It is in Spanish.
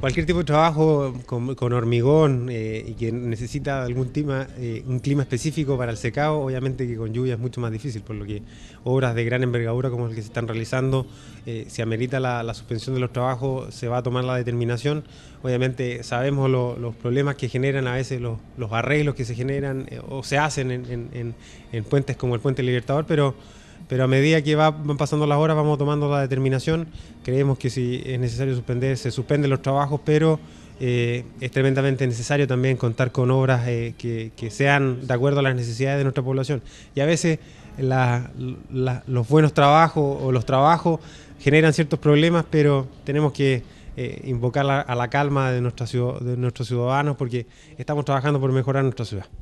Cualquier tipo de trabajo con, hormigón eh, y que necesita algún clima, eh, un clima específico para el secado, obviamente que con lluvia es mucho más difícil, por lo que obras de gran envergadura como las que se están realizando, eh, si amerita la, suspensión de los trabajos, se va a tomar la determinación. Obviamente sabemos los problemas que generan a veces los, arreglos que se generan eh, o se hacen en, en puentes como el puente Libertador, pero pero a medida que van pasando las horas vamos tomando la determinación. Creemos que si es necesario suspender, se suspenden los trabajos, pero eh, es tremendamente necesario también contar con obras eh, que, sean de acuerdo a las necesidades de nuestra población. Y a veces los buenos trabajos o los trabajos generan ciertos problemas, pero tenemos que eh, invocar a la calma de nuestros ciudadanos porque estamos trabajando por mejorar nuestra ciudad.